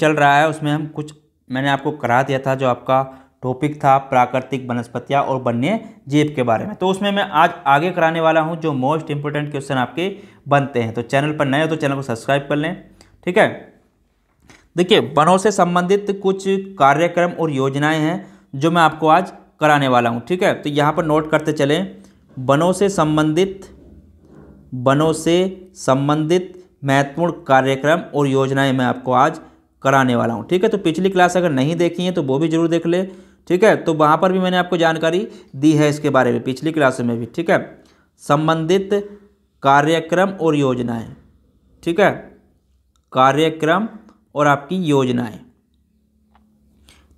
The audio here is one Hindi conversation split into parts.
चल रहा है उसमें हम कुछ मैंने आपको करा दिया था जो आपका टॉपिक था प्राकृतिक वनस्पतियाँ और वन्य जीव के बारे में तो उसमें मैं आज आगे कराने वाला हूँ जो मोस्ट इंपॉर्टेंट क्वेश्चन आपके बनते हैं तो चैनल पर नए हो तो चैनल को सब्सक्राइब कर लें ठीक है देखिए वनों से संबंधित कुछ कार्यक्रम और योजनाएं हैं जो मैं आपको आज कराने वाला हूँ ठीक है तो यहाँ पर नोट करते चलें वनों से संबंधित वनों से संबंधित महत्वपूर्ण कार्यक्रम और योजनाएं मैं आपको आज कराने वाला हूँ ठीक है तो पिछली क्लास अगर नहीं देखी है तो वो भी जरूर देख ले ठीक है तो वहाँ पर भी मैंने आपको जानकारी दी है इसके बारे में पिछली क्लास में भी ठीक है संबंधित कार्यक्रम और योजनाएं ठीक है कार्यक्रम और आपकी योजनाएं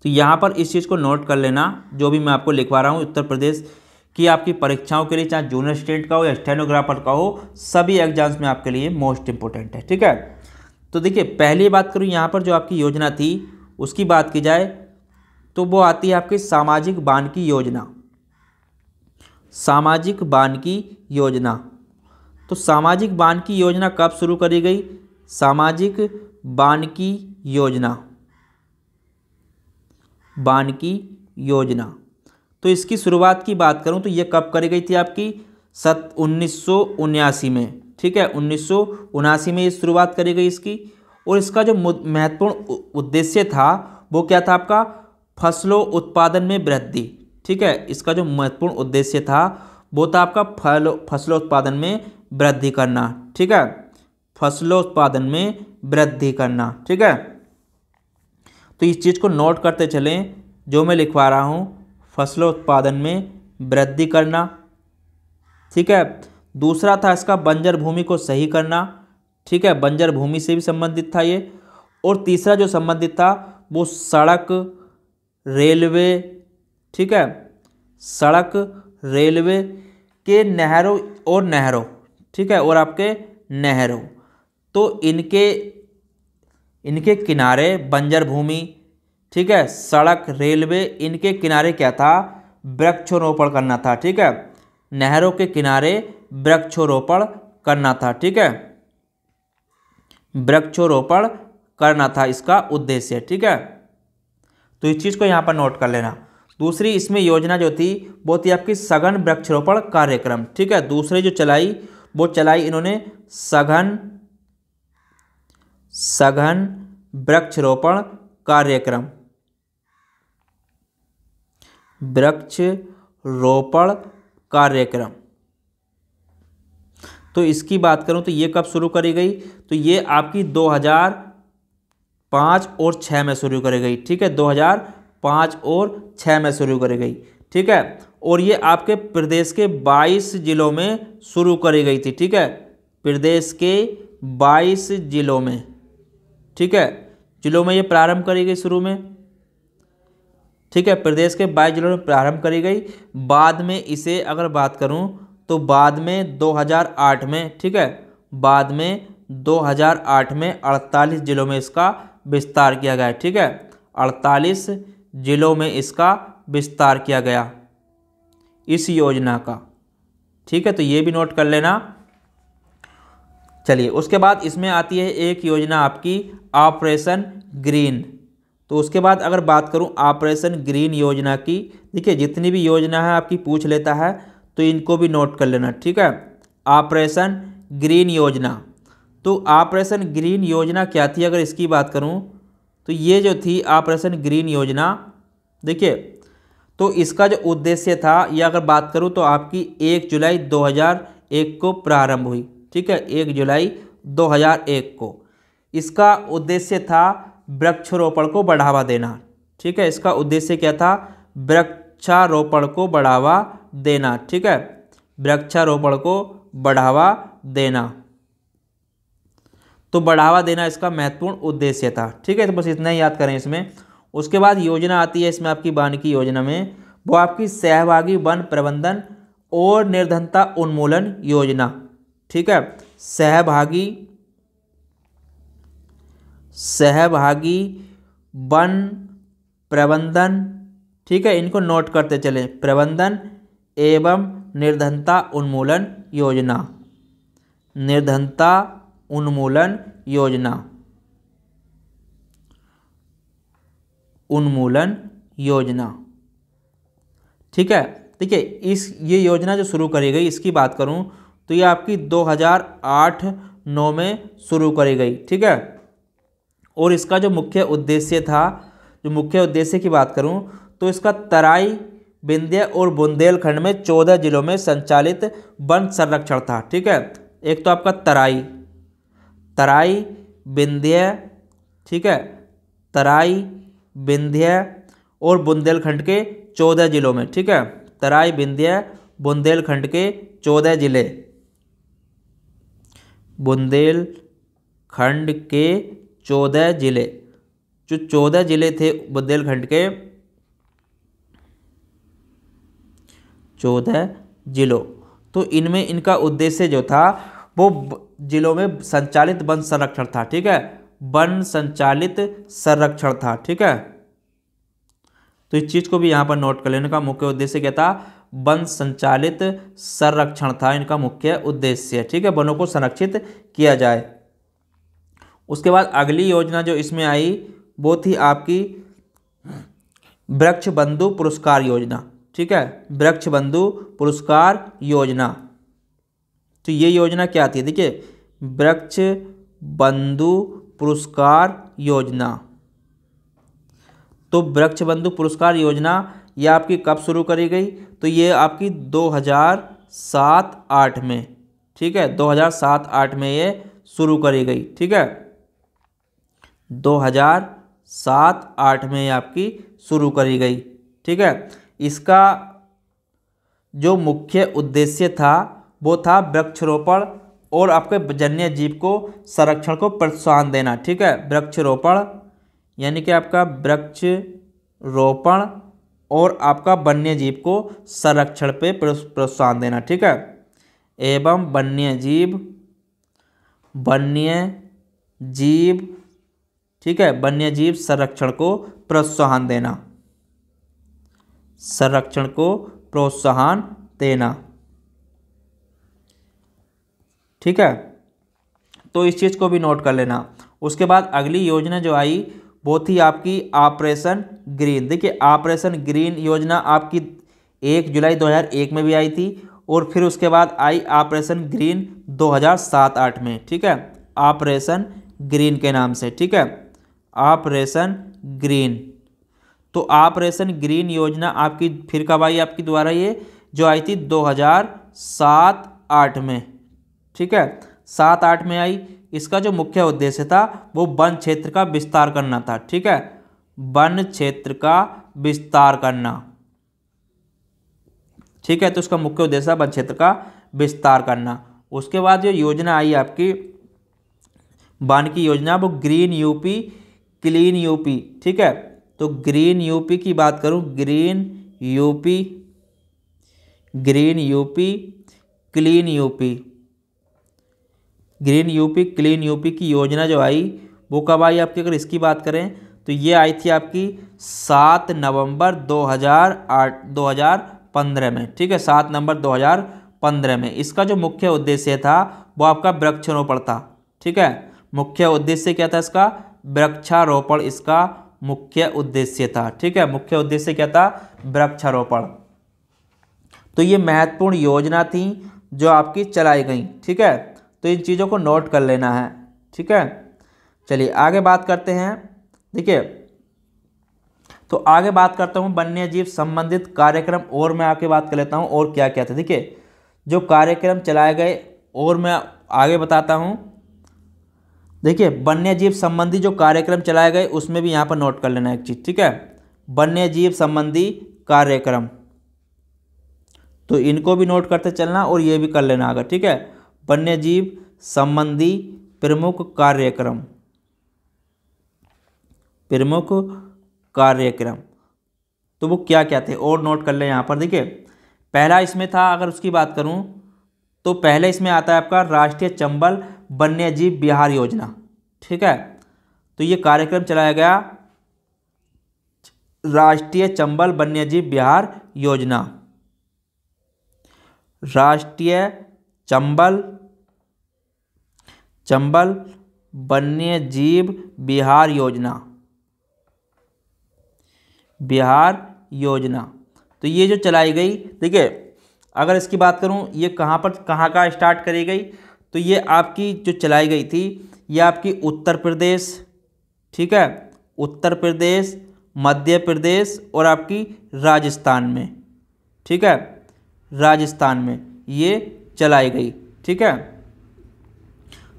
तो यहाँ पर इस चीज़ को नोट कर लेना जो भी मैं आपको लिखवा रहा हूँ उत्तर प्रदेश की आपकी परीक्षाओं के लिए चाहे जूनियर स्टेट का हो या स्टेनोग्राफर का हो सभी एग्जाम्स में आपके लिए मोस्ट इंपॉर्टेंट है ठीक है तो देखिए पहली बात करूँ यहाँ पर जो आपकी योजना थी उसकी बात की जाए तो वो आती है आपकी सामाजिक बान की योजना सामाजिक बान की योजना तो सामाजिक बान की योजना कब शुरू करी गई सामाजिक बान की योजना बान की योजना तो इसकी शुरुआत की बात करूं तो ये कब करी गई थी आपकी सत उन्नीस में ठीक है उन्नीस में ये शुरुआत करी गई इसकी और इसका जो महत्वपूर्ण उद्देश्य था वो क्या था आपका फसलों उत्पादन में वृद्धि ठीक है इसका जो महत्वपूर्ण उद्देश्य था वो था आपका फल फसलों उत्पादन में वृद्धि करना ठीक है फसलों उत्पादन में वृद्धि करना ठीक है तो इस चीज़ को नोट करते चलें जो मैं लिखवा रहा हूँ फसलों उत्पादन में वृद्धि करना ठीक है दूसरा था इसका बंजर भूमि को सही करना ठीक है बंजर भूमि से भी संबंधित था ये और तीसरा जो संबंधित था वो सड़क रेलवे ठीक है सड़क रेलवे के नहरों और नहरों ठीक है और आपके नहरों तो इनके इनके किनारे बंजर भूमि ठीक है सड़क रेलवे इनके किनारे क्या था वृक्षारोपण करना था ठीक है नहरों के किनारे वृक्षारोपण करना था ठीक है वृक्षारोपण करना था इसका उद्देश्य ठीक है तो इस चीज़ को यहाँ पर नोट कर लेना दूसरी इसमें योजना जो थी वो थी आपकी सघन वृक्षारोपण कार्यक्रम ठीक है दूसरे जो चलाई वो चलाई इन्होंने सघन सघन वृक्षारोपण कार्यक्रम वृक्ष रोपण कार्यक्रम तो इसकी बात करूं तो ये कब शुरू करी गई तो ये आपकी 2005 और 6 में शुरू करी गई ठीक है 2005 और 6 में शुरू करी गई ठीक है और ये आपके प्रदेश के 22 जिलों में शुरू करी गई थी ठीक है प्रदेश के 22 जिलों में ठीक है जिलों में ये प्रारंभ करी गई शुरू में ठीक है प्रदेश के बाईस जिलों में प्रारंभ करी गई बाद में इसे अगर बात करूं तो बाद में 2008 में ठीक है बाद में 2008 में 48 जिलों में इसका विस्तार किया गया ठीक है 48 जिलों में इसका विस्तार किया गया इस योजना का ठीक है तो ये भी नोट कर लेना चलिए उसके बाद इसमें आती है एक योजना आपकी ऑपरेशन ग्रीन तो उसके बाद अगर बात करूँ ऑपरेशन ग्रीन योजना की देखिए जितनी भी योजना है आपकी पूछ लेता है तो इनको भी नोट कर लेना ठीक है ऑपरेशन ग्रीन योजना तो ऑपरेशन ग्रीन योजना क्या थी अगर इसकी बात करूँ तो ये जो थी ऑपरेशन ग्रीन योजना देखिए तो इसका जो उद्देश्य था या अगर बात करूँ तो आपकी एक जुलाई 2001 को प्रारंभ हुई ठीक है एक जुलाई 2001 को इसका उद्देश्य था वृक्षारोपण को बढ़ावा देना ठीक है इसका उद्देश्य क्या था वृक्षारोपण को बढ़ावा देना ठीक है वृक्षारोपण को बढ़ावा देना तो बढ़ावा देना इसका महत्वपूर्ण उद्देश्य था ठीक है तो बस इतना ही याद करें इसमें उसके बाद योजना आती है इसमें आपकी वान की योजना में वो आपकी सहभागी वन प्रबंधन और निर्धनता उन्मूलन योजना ठीक है सहभागी सहभागी वन प्रबंधन ठीक है इनको नोट करते चलें प्रबंधन एवं निर्धनता उन्मूलन योजना निर्धनता उन्मूलन योजना उन्मूलन योजना ठीक है देखिए इस ये योजना जो शुरू करी गई इसकी बात करूं तो ये आपकी 2008-9 में शुरू करी गई ठीक है और इसका जो मुख्य उद्देश्य था जो मुख्य उद्देश्य की बात करूँ तो इसका तराई विंध्य और बुंदेलखंड में चौदह जिलों में संचालित वन संरक्षण था ठीक है एक तो आपका तराई तराई विंध्य ठीक है तराई विंध्य और बुंदेलखंड के चौदह जिलों में ठीक है तराई विंध्य बुंदेलखंड के चौदह जिले बुंदेलखंड के चौदह जिले जो चौदह जिले थे बुंदेलखंड के चौदह जिलों तो इनमें इनका उद्देश्य जो था वो जिलों में संचालित वन संरक्षण था ठीक है वन संचालित संरक्षण था ठीक है तो इस चीज़ को भी यहाँ पर नोट कर लेने का मुख्य उद्देश्य क्या था वन संचालित संरक्षण था इनका मुख्य उद्देश्य ठीक है वनों को संरक्षित किया जाए उसके बाद अगली योजना जो इसमें आई वो थी आपकी वृक्ष बंधु पुरस्कार योजना ठीक है वृक्ष बंधु पुरस्कार योजना तो ये योजना क्या आती है देखिए वृक्ष बंधु पुरस्कार योजना तो वृक्ष बंधु पुरस्कार योजना ये आपकी कब शुरू करी गई तो ये आपकी 2007-8 में ठीक है 2007-8 में ये शुरू करी गई ठीक है 2007 8 में आपकी शुरू करी गई ठीक है इसका जो मुख्य उद्देश्य था वो था वृक्षरोपण और आपके जन्य जीव को संरक्षण को प्रोत्साहन देना ठीक है वृक्षरोपण यानी कि आपका वृक्ष रोपण और आपका वन्य जीव को संरक्षण पे प्रोत्साहन देना ठीक है एवं वन्य जीव वन्य जीव ठीक है वन्य जीव संरक्षण को प्रोत्साहन देना संरक्षण को प्रोत्साहन देना ठीक है तो इस चीज़ को भी नोट कर लेना उसके बाद अगली योजना जो आई वो थी आपकी ऑपरेशन ग्रीन देखिए ऑपरेशन ग्रीन योजना आपकी एक जुलाई 2001 में भी आई थी और फिर उसके बाद आई ऑपरेशन ग्रीन 2007-8 में ठीक है ऑपरेशन ग्रीन के नाम से ठीक है ऑपरेशन ग्रीन तो ऑपरेशन ग्रीन योजना आपकी फिर कब आई आपकी द्वारा ये जो आई थी 2007 आठ में ठीक है सात आठ में आई इसका जो मुख्य उद्देश्य था वो वन क्षेत्र का विस्तार करना था ठीक है वन क्षेत्र का विस्तार करना ठीक है तो उसका मुख्य उद्देश्य था वन क्षेत्र का विस्तार करना उसके बाद जो योजना आई आपकी वन की योजना वो ग्रीन यूपी क्लीन यूपी ठीक है तो ग्रीन यूपी की बात करूं green UP green UP clean UP green UP clean UP की योजना जो आई वो कब आई आपकी अगर इसकी बात करें तो ये आई थी आपकी सात नवंबर 2008 2015 में ठीक है सात नवंबर 2015 में इसका जो मुख्य उद्देश्य था वो आपका वृक्षरोपण था ठीक है मुख्य उद्देश्य क्या था इसका वृक्षारोपण इसका मुख्य उद्देश्य था ठीक है मुख्य उद्देश्य क्या था वृक्षारोपण तो ये महत्वपूर्ण योजना थी जो आपकी चलाई गई ठीक है तो इन चीज़ों को नोट कर लेना है ठीक है चलिए आगे बात करते हैं देखिए तो आगे बात करता हूँ वन्य जीव संबंधित कार्यक्रम और मैं आपके बात कर लेता हूँ और क्या क्या था देखिए जो कार्यक्रम चलाए गए और मैं आगे बताता हूँ देखिए वन्य जीव संबंधी जो कार्यक्रम चलाए गए उसमें भी यहाँ पर नोट कर लेना एक चीज़ ठीक है वन्य जीव संबंधी कार्यक्रम तो इनको भी नोट करते चलना और ये भी कर लेना आगे ठीक है वन्य जीव संबंधी प्रमुख कार्यक्रम प्रमुख कार्यक्रम तो वो क्या क्या थे और नोट कर लें यहाँ पर देखिए पहला इसमें था अगर उसकी बात करूँ तो पहले इसमें आता है आपका राष्ट्रीय चंबल वन्य जीव बिहार योजना ठीक है तो ये कार्यक्रम चलाया गया राष्ट्रीय चंबल वन्यजीव बिहार योजना राष्ट्रीय चंबल चंबल वन्यजीव बिहार योजना बिहार योजना तो ये जो चलाई गई देखिए अगर इसकी बात करूँ ये कहाँ पर कहाँ का स्टार्ट करी गई तो ये आपकी जो चलाई गई थी ये आपकी उत्तर प्रदेश ठीक है उत्तर प्रदेश मध्य प्रदेश और आपकी राजस्थान में ठीक है राजस्थान में ये चलाई गई ठीक है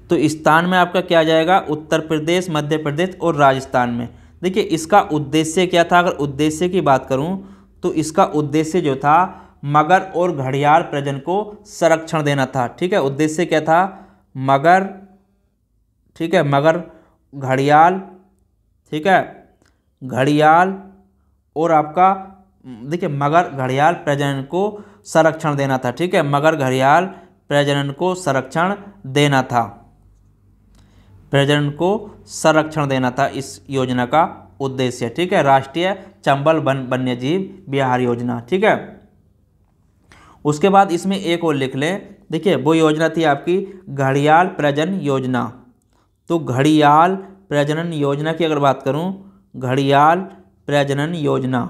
तो स्थान में आपका क्या जाएगा उत्तर प्रदेश मध्य प्रदेश और राजस्थान में देखिए इसका उद्देश्य क्या था अगर उद्देश्य की बात करूं तो इसका उद्देश्य जो था मगर और घड़ियाल प्रजन को संरक्षण देना था ठीक है उद्देश्य क्या था मगर ठीक है मगर घड़ियाल ठीक है घड़ियाल और आपका देखिए मगर घड़ियाल प्रजनन को संरक्षण देना था ठीक है मगर घड़ियाल प्रजनन को संरक्षण देना था प्रजनन को संरक्षण देना था इस योजना का उद्देश्य ठीक है राष्ट्रीय चंबल वन वन्यजीव बिहार योजना ठीक है उसके बाद इसमें एक और लिख लें देखिए वो योजना थी आपकी घड़ियाल प्रजन योजना तो घड़ियाल प्रजनन योजना की अगर बात करूँ घड़ियाल प्रजनन योजना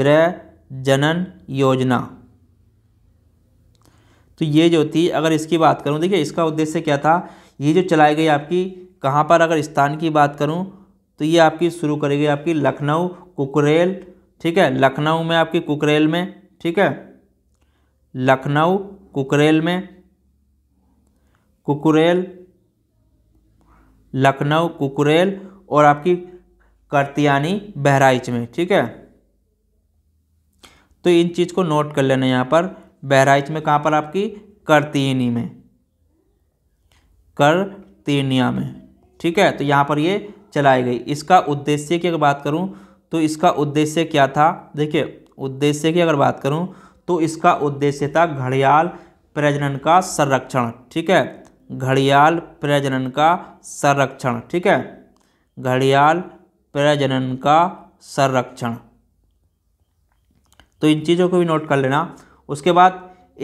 प्रजनन योजना तो ये जो थी अगर इसकी बात करूँ देखिए इसका उद्देश्य क्या था ये जो चलाई गई आपकी कहाँ पर अगर स्थान की बात करूँ तो ये आपकी शुरू करेगी आपकी लखनऊ कुकरेल ठीक है लखनऊ में आपकी कुकरेल में ठीक है लखनऊ कुकरेल में कुकरेल लखनऊ कुकरेल और आपकी करतियानी बहराइच में ठीक है तो इन चीज़ को नोट कर लेना यहाँ पर बहराइच में कहाँ पर आपकी करतीनी में करतीनिया में ठीक है तो यहाँ पर ये चलाई गई इसका उद्देश्य की अगर बात करूँ तो इसका उद्देश्य क्या था देखिए उद्देश्य की अगर बात करूँ तो इसका उद्देश्य था घड़ियाल प्रजनन का संरक्षण ठीक है घड़ियाल प्रजनन का संरक्षण ठीक है घड़ियाल प्रजनन का संरक्षण तो इन चीज़ों को भी नोट कर लेना उसके बाद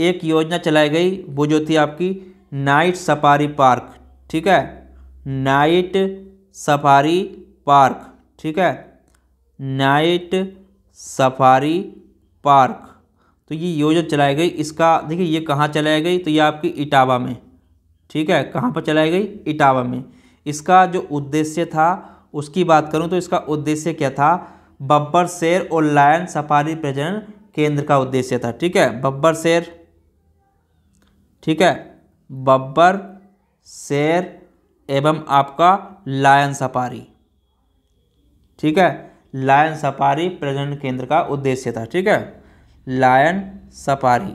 एक योजना चलाई गई वो जो थी आपकी नाइट सफारी पार्क ठीक है नाइट सफारी पार्क ठीक है नाइट सफारी पार्क तो ये योजना चलाई गई इसका देखिए ये कहाँ चलाई गई तो ये आपकी इटावा में ठीक है कहाँ पर चलाई गई इटावा में इसका जो उद्देश्य था उसकी बात करूँ तो इसका उद्देश्य क्या था बब्बर शेर और लायन सफारी प्रजनन केंद्र का उद्देश्य था ठीक है बब्बर शेर ठीक है बब्बर शेर एवं आपका लायन सफारी ठीक है लायन सफारी प्रजनन केंद्र का उद्देश्य था ठीक है लायन सफारी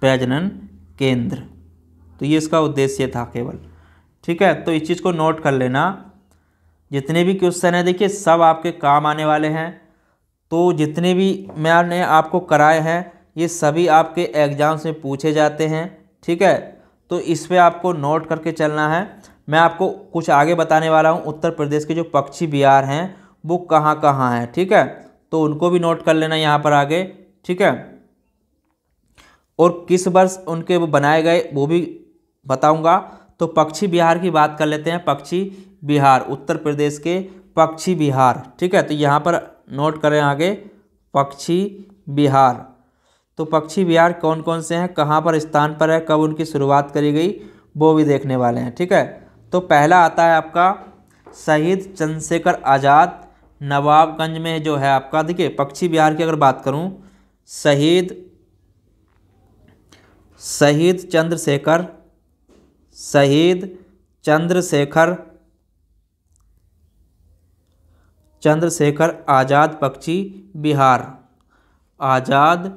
प्रजनन केंद्र तो ये इसका उद्देश्य था केवल ठीक है तो इस चीज़ को नोट कर लेना जितने भी क्वेश्चन है देखिए सब आपके काम आने वाले हैं तो जितने भी मैंने आपको कराए हैं ये सभी आपके एग्ज़ाम्स में पूछे जाते हैं ठीक है तो इस पर आपको नोट करके चलना है मैं आपको कुछ आगे बताने वाला हूँ उत्तर प्रदेश के जो पक्षी बिहार हैं वो कहाँ कहाँ हैं ठीक है तो उनको भी नोट कर लेना यहाँ पर आगे ठीक है और किस वर्ष उनके वो बनाए गए वो भी बताऊंगा तो पक्षी बिहार की बात कर लेते हैं पक्षी बिहार उत्तर प्रदेश के पक्षी बिहार ठीक है तो यहाँ पर नोट करें आगे पक्षी बिहार तो पक्षी बिहार कौन कौन से हैं कहाँ पर स्थान पर है कब उनकी शुरुआत करी गई वो भी देखने वाले हैं ठीक है तो पहला आता है आपका शहीद चंद्रशेखर आज़ाद नवाबगंज में जो है आपका देखिए पक्षी बिहार की अगर बात करूं शहीद शहीद चंद्रशेखर शहीद चंद्रशेखर चंद्रशेखर आज़ाद पक्षी बिहार आज़ाद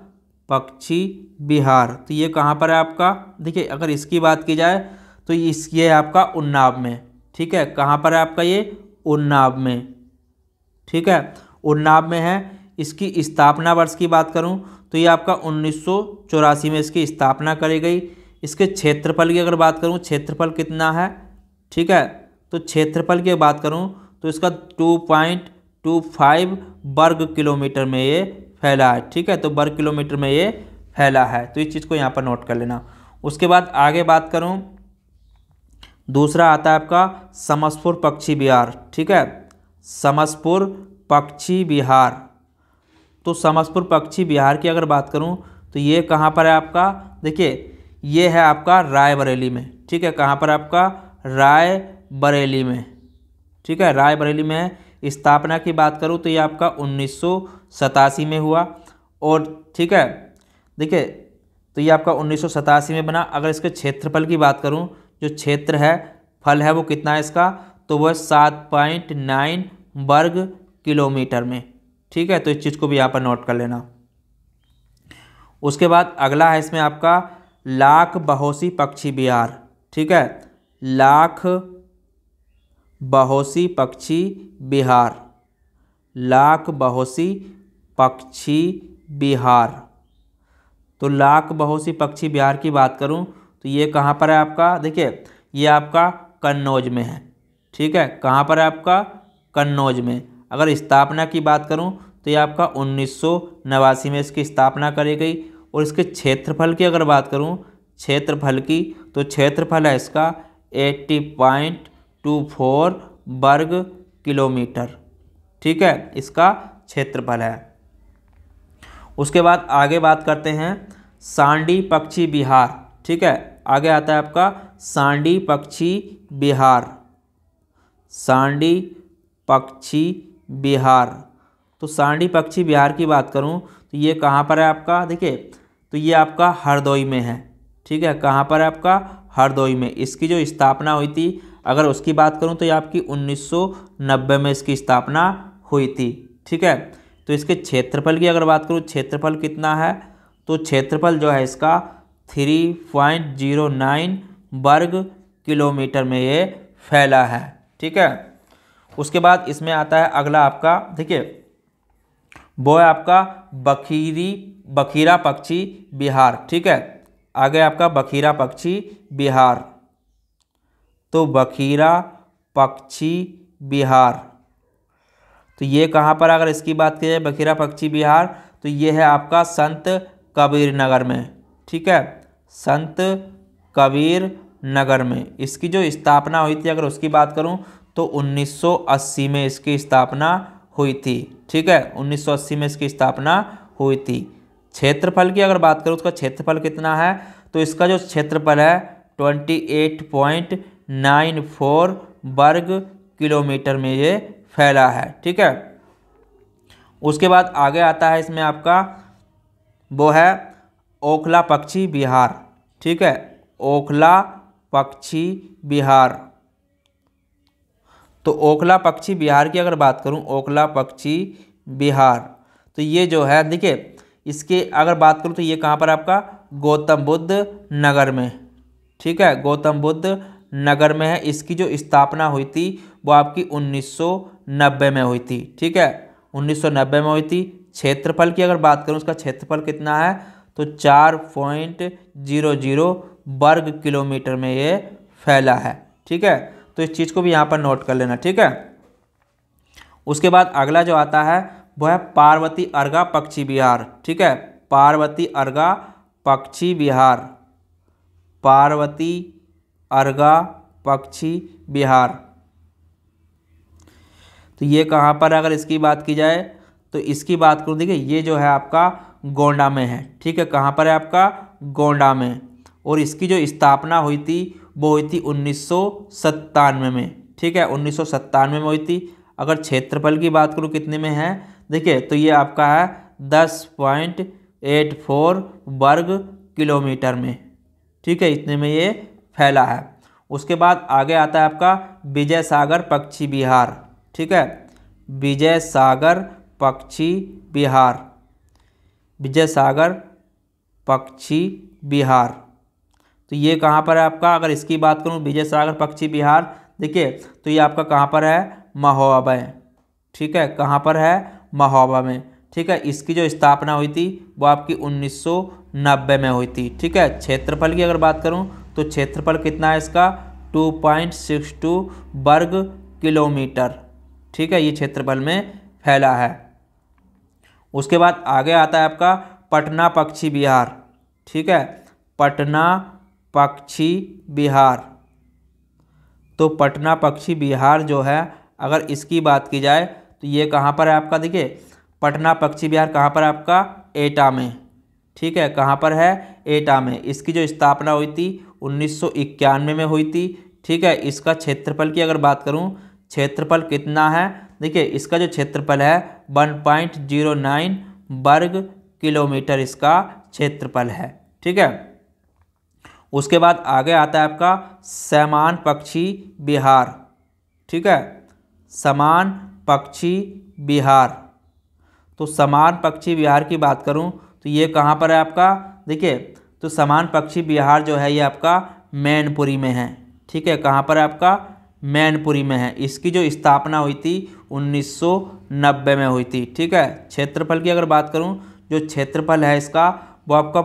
पक्षी बिहार तो ये कहाँ पर है आपका देखिए अगर इसकी बात की जाए तो इस ये आपका उन्नाव में ठीक है कहाँ पर है आपका ये उन्नाव में ठीक है उन्नाव में है इसकी स्थापना वर्ष की बात करूँ तो ये आपका उन्नीस में इसकी स्थापना करी गई इसके क्षेत्रफल की अगर बात करूँ क्षेत्रफल कितना है ठीक है तो क्षेत्रफल की बात करूँ तो इसका टू पॉइंट टू फाइव वर्ग किलोमीटर में ये फैला है ठीक है तो वर्ग किलोमीटर में ये फैला है तो इस चीज़ को यहाँ पर नोट कर लेना उसके बाद आगे बात करूँ दूसरा आता है आपका समसपुर पक्षी विहार ठीक है समसपुर पक्षी विहार तो समसपुर पक्षी विहार की अगर बात करूं तो ये कहाँ पर है आपका देखिए ये है आपका रायबरेली में ठीक है कहाँ पर आपका राय बरेली में ठीक है रायबरेली में स्थापना की बात करूँ तो ये आपका उन्नीस में हुआ और ठीक है देखिए तो ये आपका उन्नीस में बना अगर इसके क्षेत्रफल की बात करूँ जो क्षेत्र है फल है वो कितना है इसका तो वह सात पॉइंट नाइन वर्ग किलोमीटर में ठीक है तो इस चीज़ को भी यहाँ पर नोट कर लेना उसके बाद अगला है इसमें आपका लाख बहोसी पक्षी बिहार ठीक है लाख बहोसी पक्षी बिहार लाख बहोसी पक्षी बिहार तो लाख बहोसी पक्षी बिहार की बात करूं तो ये कहाँ पर है आपका देखिए ये आपका कन्नौज में है ठीक है कहाँ पर है आपका कन्नौज में अगर स्थापना की बात करूँ तो ये आपका उन्नीस में इसकी स्थापना करी गई और इसके क्षेत्रफल की अगर बात करूँ क्षेत्रफल की तो क्षेत्रफल है इसका एट्टी पॉइंट टू फोर वर्ग किलोमीटर ठीक है इसका क्षेत्रफल है उसके बाद आगे बात करते हैं सांडी पक्षी बिहार ठीक है आगे आता है आपका सांडी पक्षी बिहार सांडी पक्षी बिहार तो सांडी पक्षी बिहार की बात करूं तो ये कहाँ पर है आपका देखिए तो ये आपका हरदोई में है ठीक है कहाँ पर है आपका हरदोई में इसकी जो स्थापना हुई थी अगर उसकी बात करूँ तो ये आपकी 1990 में इसकी स्थापना हुई थी ठीक है तो इसके क्षेत्रफल की अगर बात करूँ क्षेत्रफल कितना है तो क्षेत्रफल जो है इसका थ्री पॉइंट जीरो नाइन वर्ग किलोमीटर में ये फैला है ठीक है उसके बाद इसमें आता है अगला आपका देखिए वो है आपका बखीरी बखीरा पक्षी बिहार ठीक है आगे आपका बखीरा पक्षी बिहार तो बखीरा पक्षी बिहार तो ये कहाँ पर अगर इसकी बात की जाए बखीरा पक्षी बिहार तो ये है आपका संत कबीर नगर में ठीक है संत कबीर नगर में इसकी जो स्थापना हुई थी अगर उसकी बात करूं तो 1980 में इसकी स्थापना हुई थी ठीक है 1980 में इसकी स्थापना हुई थी क्षेत्रफल की अगर बात करूँ तो उसका क्षेत्रफल कितना है तो इसका जो क्षेत्रफल है twenty eight point nine four वर्ग किलोमीटर में ये फैला है ठीक है उसके बाद आगे आता है इसमें आपका वो है ओखला पक्षी बिहार ठीक है ओखला पक्षी बिहार तो ओखला पक्षी बिहार की अगर बात करूं ओखला पक्षी बिहार तो ये जो है देखिए इसके अगर बात करूं तो ये कहाँ पर आपका गौतम बुद्ध नगर में ठीक है गौतम बुद्ध नगर में है इसकी जो स्थापना हुई थी वो आपकी 1990 में हुई थी ठीक है 1990 में हुई थी क्षेत्रफल की अगर बात करूं उसका क्षेत्रफल कितना है तो चार पॉइंट जीरो जीरो वर्ग किलोमीटर में ये फैला है ठीक है तो इस चीज़ को भी यहाँ पर नोट कर लेना ठीक है उसके बाद अगला जो आता है वह है पार्वती अर्गा पक्षी विहार ठीक है पार्वती अर्गा पक्षी विहार पार्वती अर्गा पक्षी बिहार तो ये कहाँ पर अगर इसकी बात की जाए तो इसकी बात करूँ देखिए ये जो है आपका गोंडा में है ठीक है कहाँ पर है आपका गोंडा में और इसकी जो स्थापना हुई थी वो हुई थी उन्नीस में ठीक है उन्नीस में हुई थी अगर क्षेत्रफल की बात करूँ कितने में है देखिए तो ये आपका है दस पॉइंट एट फोर वर्ग किलोमीटर में ठीक है इतने में ये फैला है उसके बाद आगे आता है आपका विजय सागर पक्षी बिहार ठीक है विजय सागर पक्षी बिहार विजय सागर पक्षी बिहार तो ये कहाँ पर है आपका अगर इसकी बात करूँ विजय सागर पक्षी बिहार देखिए तो ये आपका कहाँ पर है महोबा में ठीक है कहाँ पर है महोबा में ठीक है इसकी जो स्थापना हुई थी वो आपकी 1990 में हुई थी ठीक है क्षेत्रफल की अगर बात करूँ तो क्षेत्रफल कितना है इसका 2.62 वर्ग किलोमीटर ठीक है ये क्षेत्रफल में फैला है उसके बाद आगे आता है आपका पटना पक्षी बिहार ठीक है पटना पक्षी बिहार तो पटना पक्षी बिहार जो है अगर इसकी बात की जाए तो ये कहाँ पर है आपका देखिए पटना पक्षी बिहार कहाँ पर है आपका एटा में ठीक है कहाँ पर है एटा में इसकी जो स्थापना हुई थी उन्नीस में हुई थी ठीक है इसका क्षेत्रफल की अगर बात करूँ क्षेत्रफल कितना है देखिए इसका जो क्षेत्रफल है वन पॉइंट जीरो नाइन वर्ग किलोमीटर इसका क्षेत्रफल है ठीक है उसके बाद आगे आता है आपका समान पक्षी बिहार ठीक है समान पक्षी बिहार तो समान पक्षी बिहार की बात करूं तो ये कहाँ पर है आपका देखिए तो समान पक्षी बिहार जो है ये आपका मैनपुरी में है ठीक है कहाँ पर है आपका मैनपुरी में है इसकी जो स्थापना हुई थी 1990 में हुई थी ठीक है क्षेत्रफल की अगर बात करूं जो क्षेत्रफल है इसका वो आपका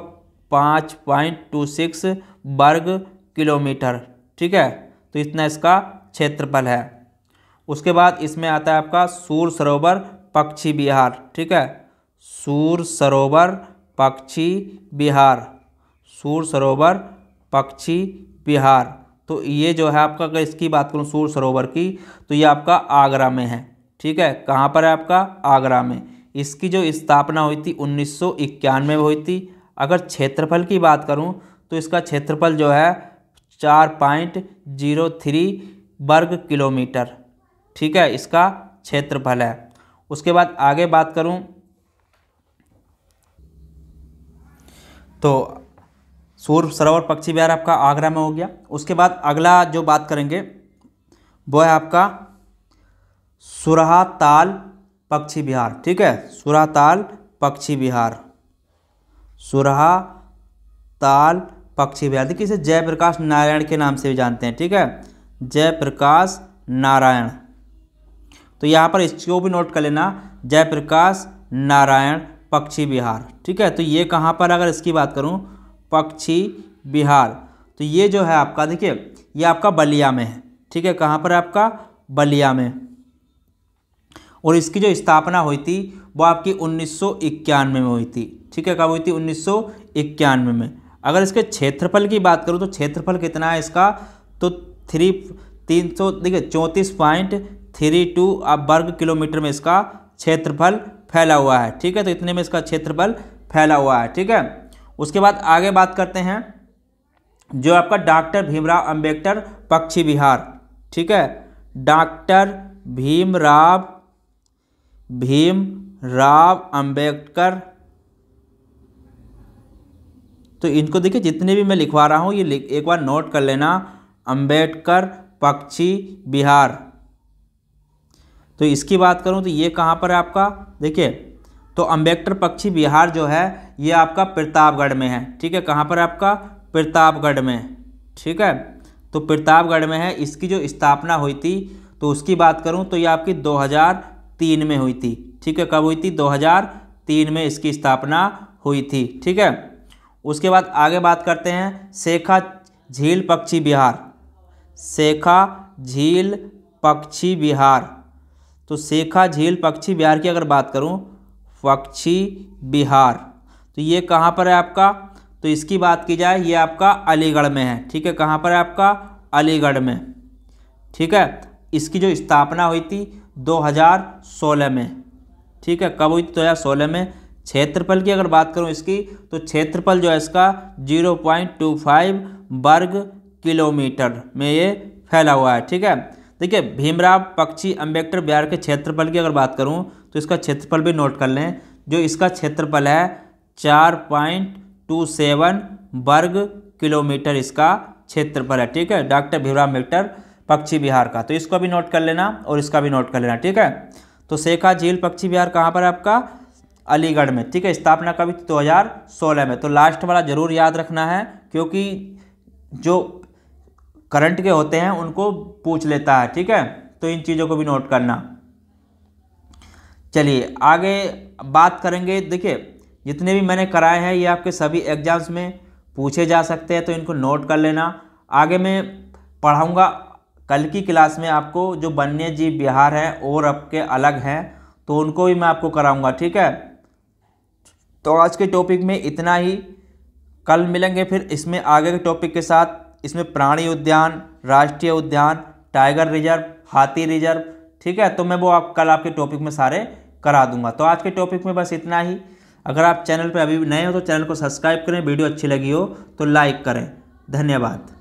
पाँच पॉइंट टू सिक्स वर्ग किलोमीटर ठीक है तो इतना इसका क्षेत्रफल है उसके बाद इसमें आता है आपका सूर सरोवर पक्षी बिहार ठीक है सूर सरोवर पक्षी बिहार सूर सरोवर पक्षी बिहार तो ये जो है आपका अगर इसकी बात करूँ सूर सरोवर की तो ये आपका आगरा में है ठीक है कहाँ पर है आपका आगरा में इसकी जो स्थापना हुई थी उन्नीस में हुई थी अगर क्षेत्रफल की बात करूँ तो इसका क्षेत्रफल जो है चार पॉइंट जीरो थ्री वर्ग किलोमीटर ठीक है इसका क्षेत्रफल है उसके बाद आगे बात करूं तो सूर्य सरोवर पक्षी विहार आपका आगरा में हो गया उसके बाद अगला जो बात करेंगे वो है आपका सुरहाताल पक्षी विहार ठीक है सुरहाताल पक्षी विहार ताल पक्षी विहार देखिए इसे जयप्रकाश नारायण के नाम से भी जानते हैं ठीक है जयप्रकाश नारायण तो यहाँ पर इसको भी नोट कर लेना जयप्रकाश नारायण पक्षी विहार ठीक है तो ये कहाँ पर अगर इसकी बात करूँ पक्षी बिहार तो ये जो है आपका देखिए ये आपका बलिया में है ठीक है कहाँ पर है आपका बलिया में और इसकी जो स्थापना हुई थी वो आपकी उन्नीस में हुई थी ठीक है कब हुई थी उन्नीस में अगर इसके क्षेत्रफल की बात करूँ तो क्षेत्रफल कितना है इसका तो थ्री तीन सौ देखिए चौंतीस पॉइंट थ्री टू वर्ग किलोमीटर में इसका क्षेत्रफल फैला हुआ है ठीक है तो इतने में इसका क्षेत्रफल फैला हुआ है ठीक है उसके बाद आगे बात करते हैं जो आपका डॉक्टर भीमराव अंबेडकर पक्षी विहार ठीक है डॉक्टर भीमराव भीम राव अंबेडकर तो इनको देखिए जितने भी मैं लिखवा रहा हूँ ये एक बार नोट कर लेना अंबेडकर पक्षी बिहार तो इसकी बात करूँ तो ये कहाँ पर है आपका देखिए तो अम्बेडकर पक्षी विहार जो है ये आपका प्रतापगढ़ में है ठीक है कहाँ पर आपका प्रतापगढ़ में ठीक है तो प्रतापगढ़ में है इसकी जो स्थापना हुई थी तो उसकी बात करूँ तो ये आपकी 2003 में हुई थी ठीक है कब हुई थी 2003 में इसकी स्थापना हुई थी ठीक है उसके बाद आगे बात करते हैं शेखा झील पक्षी बिहार शेखा झील पक्षी बिहार तो शेखा झील पक्षी बिहार की अगर बात करूँ पक्षी बिहार तो ये कहाँ पर है आपका तो इसकी बात की जाए ये आपका अलीगढ़ में है ठीक है कहाँ पर है आपका अलीगढ़ में ठीक है इसकी जो स्थापना हुई थी 2016 में ठीक है कब हुई थी सोलह में क्षेत्रफल की अगर बात करूँ इसकी तो क्षेत्रफल जो है इसका 0.25 वर्ग किलोमीटर में ये फैला हुआ है ठीक है देखिए भीमराव पक्षी अम्बेडकर बिहार के क्षेत्रफल की अगर बात करूँ तो इसका क्षेत्रफल भी नोट कर लें जो इसका क्षेत्रफल है चार पॉइंट टू सेवन वर्ग किलोमीटर इसका क्षेत्रफल है ठीक है डॉक्टर भीमराव अम्बेडकर पक्षी विहार का तो इसको भी नोट कर लेना और इसका भी नोट कर लेना ठीक है तो शेखा झील पक्षी विहार कहाँ पर है आपका अलीगढ़ में ठीक है स्थापना कभी दो हज़ार सोलह में तो लास्ट वाला जरूर याद रखना है क्योंकि जो करंट के होते हैं उनको पूछ लेता है ठीक है तो इन चीज़ों को भी नोट करना चलिए आगे बात करेंगे देखिए जितने भी मैंने कराए हैं ये आपके सभी एग्ज़ाम्स में पूछे जा सकते हैं तो इनको नोट कर लेना आगे मैं पढ़ाऊँगा कल की क्लास में आपको जो वन्य जीव बिहार हैं और आपके अलग हैं तो उनको भी मैं आपको कराऊँगा ठीक है तो आज के टॉपिक में इतना ही कल मिलेंगे फिर इसमें आगे के टॉपिक के साथ इसमें प्राणी उद्यान राष्ट्रीय उद्यान टाइगर रिजर्व हाथी रिजर्व ठीक है तो मैं वो आप कल आपके टॉपिक में सारे करा दूंगा तो आज के टॉपिक में बस इतना ही अगर आप चैनल पर अभी नए हो तो चैनल को सब्सक्राइब करें वीडियो अच्छी लगी हो तो लाइक करें धन्यवाद